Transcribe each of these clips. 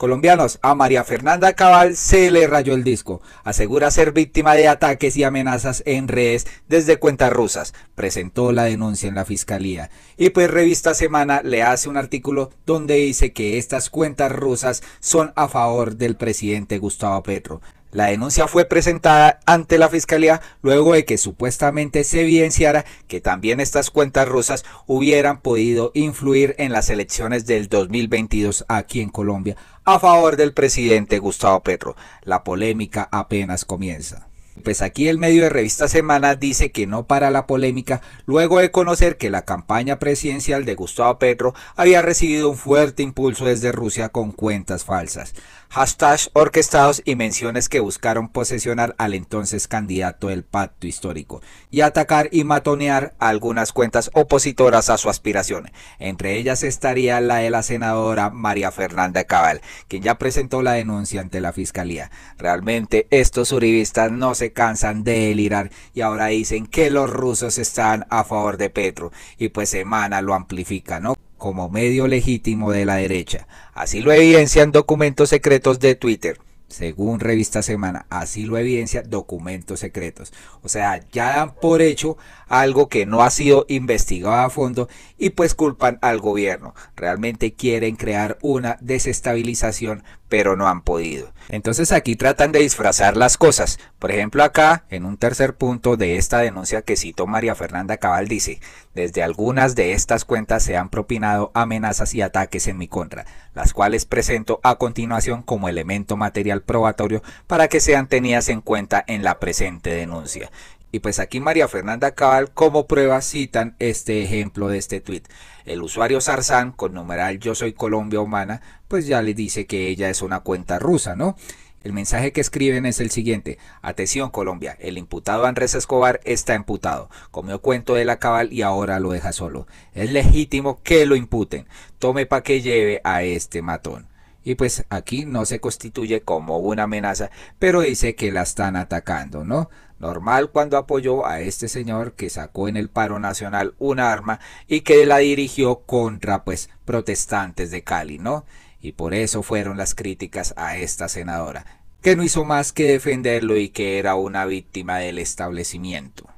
Colombianos, a María Fernanda Cabal se le rayó el disco. Asegura ser víctima de ataques y amenazas en redes desde cuentas rusas. Presentó la denuncia en la fiscalía. Y pues Revista Semana le hace un artículo donde dice que estas cuentas rusas son a favor del presidente Gustavo Petro. La denuncia fue presentada ante la Fiscalía luego de que supuestamente se evidenciara que también estas cuentas rusas hubieran podido influir en las elecciones del 2022 aquí en Colombia a favor del presidente Gustavo Petro. La polémica apenas comienza. Pues aquí el medio de revista Semana dice que no para la polémica luego de conocer que la campaña presidencial de Gustavo Petro había recibido un fuerte impulso desde Rusia con cuentas falsas, hashtags orquestados y menciones que buscaron posesionar al entonces candidato del pacto histórico y atacar y matonear algunas cuentas opositoras a su aspiración. Entre ellas estaría la de la senadora María Fernanda Cabal, quien ya presentó la denuncia ante la fiscalía. Realmente estos uribistas no se cansan de delirar y ahora dicen que los rusos están a favor de Petro y pues Semana lo amplifica, ¿no? Como medio legítimo de la derecha. Así lo evidencian documentos secretos de Twitter. Según Revista Semana, así lo evidencia documentos secretos. O sea, ya dan por hecho algo que no ha sido investigado a fondo y pues culpan al gobierno. Realmente quieren crear una desestabilización pero no han podido. Entonces aquí tratan de disfrazar las cosas. Por ejemplo acá, en un tercer punto de esta denuncia que citó María Fernanda Cabal dice, desde algunas de estas cuentas se han propinado amenazas y ataques en mi contra, las cuales presento a continuación como elemento material probatorio para que sean tenidas en cuenta en la presente denuncia. Y pues aquí María Fernanda Cabal como prueba citan este ejemplo de este tweet. El usuario Zarzán con numeral Yo soy Colombia Humana pues ya le dice que ella es una cuenta rusa, ¿no? El mensaje que escriben es el siguiente. Atención Colombia, el imputado Andrés Escobar está imputado. Comió cuento de la cabal y ahora lo deja solo. Es legítimo que lo imputen. Tome pa' que lleve a este matón y pues aquí no se constituye como una amenaza, pero dice que la están atacando, ¿no? Normal cuando apoyó a este señor que sacó en el paro nacional un arma y que la dirigió contra pues protestantes de Cali, ¿no? Y por eso fueron las críticas a esta senadora, que no hizo más que defenderlo y que era una víctima del establecimiento.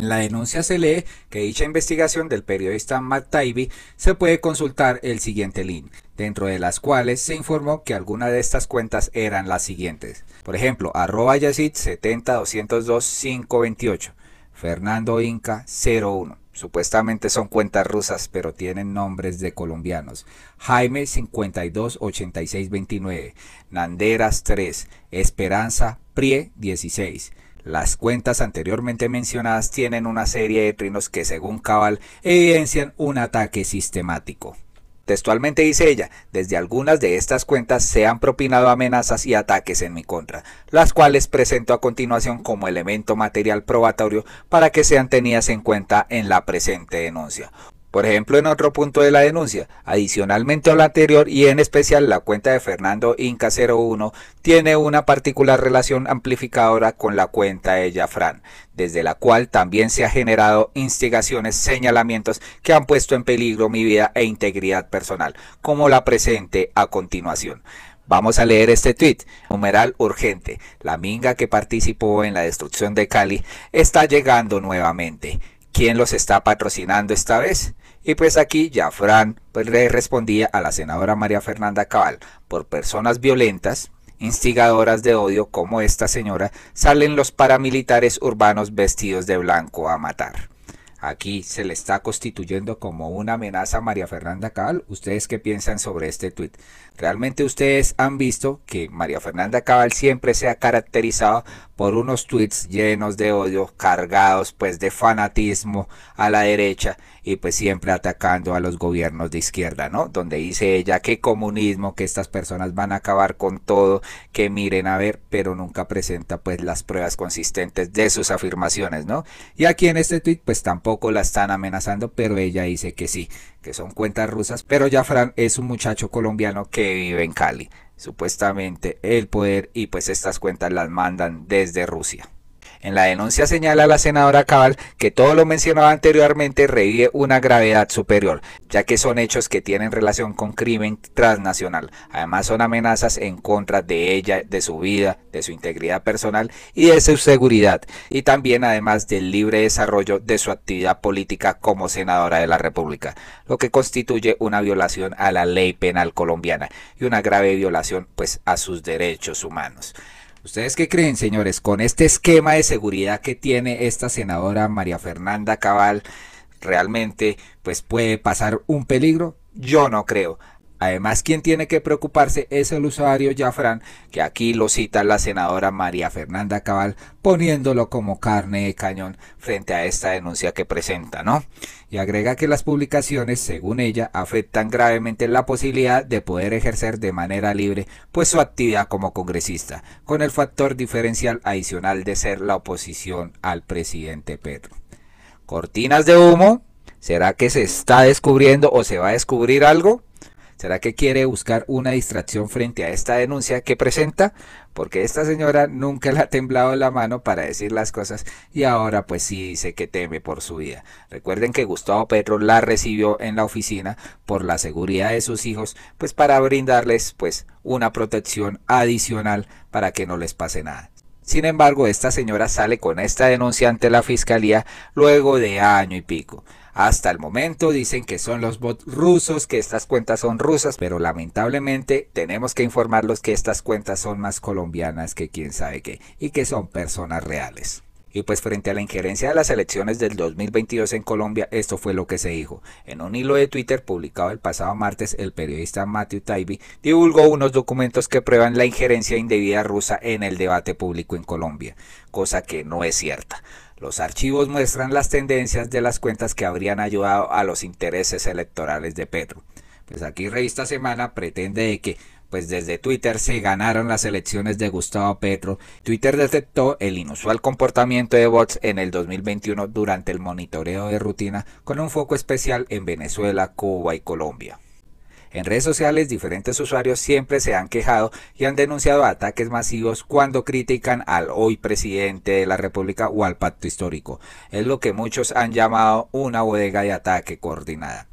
En la denuncia se lee que dicha investigación del periodista Matt Taibbi se puede consultar el siguiente link, dentro de las cuales se informó que algunas de estas cuentas eran las siguientes. Por ejemplo, arroba yacid 528 Fernando Inca 01. Supuestamente son cuentas rusas, pero tienen nombres de colombianos. Jaime 528629, Nanderas 3, Esperanza Prie 16. Las cuentas anteriormente mencionadas tienen una serie de trinos que, según Cabal, evidencian un ataque sistemático. Textualmente dice ella, desde algunas de estas cuentas se han propinado amenazas y ataques en mi contra, las cuales presento a continuación como elemento material probatorio para que sean tenidas en cuenta en la presente denuncia. Por ejemplo, en otro punto de la denuncia, adicionalmente a la anterior y en especial la cuenta de Fernando Inca 01 tiene una particular relación amplificadora con la cuenta de Jafran, desde la cual también se ha generado instigaciones, señalamientos que han puesto en peligro mi vida e integridad personal, como la presente a continuación. Vamos a leer este tuit. Numeral urgente. La minga que participó en la destrucción de Cali está llegando nuevamente quién los está patrocinando esta vez. Y pues aquí ya Fran pues, le respondía a la senadora María Fernanda Cabal, por personas violentas, instigadoras de odio como esta señora, salen los paramilitares urbanos vestidos de blanco a matar aquí se le está constituyendo como una amenaza a María Fernanda Cabal. ¿Ustedes qué piensan sobre este tuit? Realmente ustedes han visto que María Fernanda Cabal siempre se ha caracterizado por unos tuits llenos de odio, cargados pues de fanatismo a la derecha y pues siempre atacando a los gobiernos de izquierda, ¿no? Donde dice ella que comunismo, que estas personas van a acabar con todo, que miren a ver, pero nunca presenta pues las pruebas consistentes de sus afirmaciones, ¿no? Y aquí en este tweet pues tampoco la están amenazando, pero ella dice que sí, que son cuentas rusas, pero Jafran es un muchacho colombiano que vive en Cali. Supuestamente el poder y pues estas cuentas las mandan desde Rusia. En la denuncia señala la senadora Cabal que todo lo mencionado anteriormente revive una gravedad superior, ya que son hechos que tienen relación con crimen transnacional. Además son amenazas en contra de ella, de su vida, de su integridad personal y de su seguridad, y también además del libre desarrollo de su actividad política como senadora de la República, lo que constituye una violación a la ley penal colombiana y una grave violación pues a sus derechos humanos. ¿Ustedes qué creen, señores? Con este esquema de seguridad que tiene esta senadora María Fernanda Cabal, realmente pues puede pasar un peligro. Yo no creo. Además, quien tiene que preocuparse es el usuario Jafran, que aquí lo cita la senadora María Fernanda Cabal, poniéndolo como carne de cañón frente a esta denuncia que presenta, ¿no? Y agrega que las publicaciones, según ella, afectan gravemente la posibilidad de poder ejercer de manera libre pues su actividad como congresista, con el factor diferencial adicional de ser la oposición al presidente Pedro. Cortinas de humo, ¿será que se está descubriendo o se va a descubrir algo? ¿Será que quiere buscar una distracción frente a esta denuncia que presenta? Porque esta señora nunca le ha temblado la mano para decir las cosas y ahora pues sí dice que teme por su vida. Recuerden que Gustavo Petro la recibió en la oficina por la seguridad de sus hijos, pues para brindarles pues una protección adicional para que no les pase nada. Sin embargo, esta señora sale con esta denuncia ante la fiscalía luego de año y pico. Hasta el momento dicen que son los bots rusos, que estas cuentas son rusas, pero lamentablemente tenemos que informarlos que estas cuentas son más colombianas que quién sabe qué y que son personas reales. Y pues frente a la injerencia de las elecciones del 2022 en Colombia, esto fue lo que se dijo. En un hilo de Twitter publicado el pasado martes, el periodista Matthew Taibbi divulgó unos documentos que prueban la injerencia indebida rusa en el debate público en Colombia, cosa que no es cierta. Los archivos muestran las tendencias de las cuentas que habrían ayudado a los intereses electorales de Petro. Pues aquí Revista Semana pretende que pues desde Twitter se ganaron las elecciones de Gustavo Petro. Twitter detectó el inusual comportamiento de bots en el 2021 durante el monitoreo de rutina con un foco especial en Venezuela, Cuba y Colombia. En redes sociales diferentes usuarios siempre se han quejado y han denunciado ataques masivos cuando critican al hoy presidente de la República o al pacto histórico. Es lo que muchos han llamado una bodega de ataque coordinada.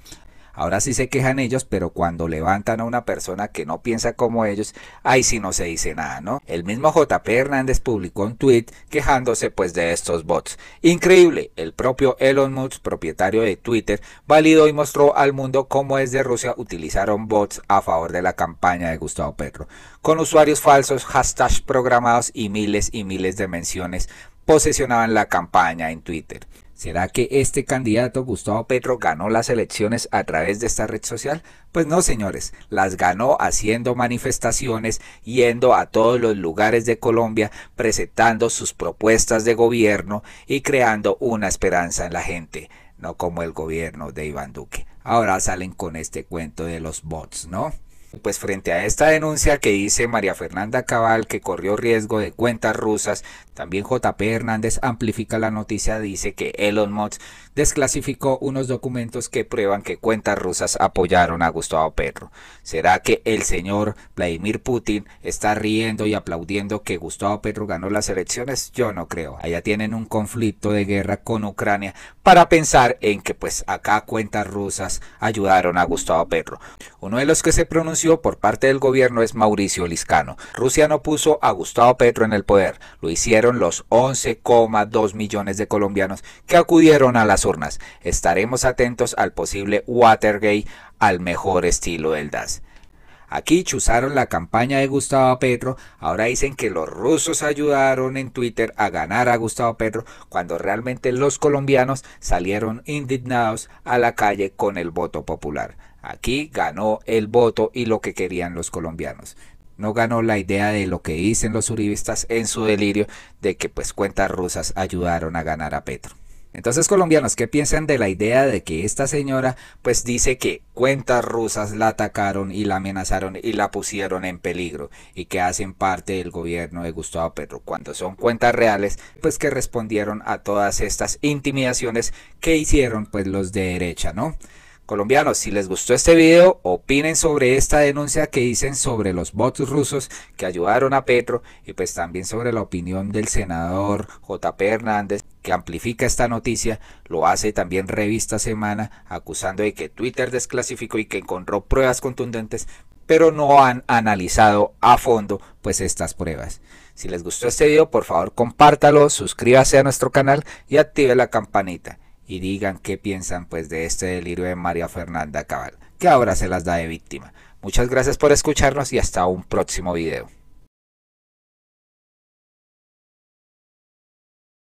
Ahora sí se quejan ellos, pero cuando levantan a una persona que no piensa como ellos, ahí sí no se dice nada, ¿no? El mismo JP Hernández publicó un tweet quejándose pues de estos bots. Increíble, el propio Elon Musk, propietario de Twitter, validó y mostró al mundo cómo desde Rusia utilizaron bots a favor de la campaña de Gustavo Petro, con usuarios falsos, hashtags programados y miles y miles de menciones posesionaban la campaña en Twitter. ¿Será que este candidato Gustavo Petro ganó las elecciones a través de esta red social? Pues no, señores, las ganó haciendo manifestaciones, yendo a todos los lugares de Colombia, presentando sus propuestas de gobierno y creando una esperanza en la gente, no como el gobierno de Iván Duque. Ahora salen con este cuento de los bots, ¿no? Pues frente a esta denuncia que dice María Fernanda Cabal, que corrió riesgo de cuentas rusas, también JP Hernández amplifica la noticia, dice que Elon Musk desclasificó unos documentos que prueban que cuentas rusas apoyaron a Gustavo Perro ¿Será que el señor Vladimir Putin está riendo y aplaudiendo que Gustavo Perro ganó las elecciones? Yo no creo. Allá tienen un conflicto de guerra con Ucrania para pensar en que pues acá cuentas rusas ayudaron a Gustavo Perro Uno de los que se pronunció por parte del gobierno es Mauricio Liscano. Rusia no puso a Gustavo Petro en el poder, lo hicieron los 11,2 millones de colombianos que acudieron a las urnas. Estaremos atentos al posible Watergate al mejor estilo del DAS. Aquí chuzaron la campaña de Gustavo Petro, ahora dicen que los rusos ayudaron en Twitter a ganar a Gustavo Petro, cuando realmente los colombianos salieron indignados a la calle con el voto popular. Aquí ganó el voto y lo que querían los colombianos. No ganó la idea de lo que dicen los uribistas en su delirio de que pues cuentas rusas ayudaron a ganar a Petro. Entonces, colombianos, ¿qué piensan de la idea de que esta señora pues dice que cuentas rusas la atacaron y la amenazaron y la pusieron en peligro y que hacen parte del gobierno de Gustavo Petro cuando son cuentas reales pues que respondieron a todas estas intimidaciones que hicieron pues los de derecha, ¿no? Colombianos, si les gustó este video, opinen sobre esta denuncia que dicen sobre los votos rusos que ayudaron a Petro y pues también sobre la opinión del senador JP Hernández que amplifica esta noticia, lo hace también Revista Semana acusando de que Twitter desclasificó y que encontró pruebas contundentes pero no han analizado a fondo pues estas pruebas. Si les gustó este video, por favor compártalo, suscríbase a nuestro canal y active la campanita y digan qué piensan pues de este delirio de María Fernanda Cabal, que ahora se las da de víctima. Muchas gracias por escucharnos y hasta un próximo video.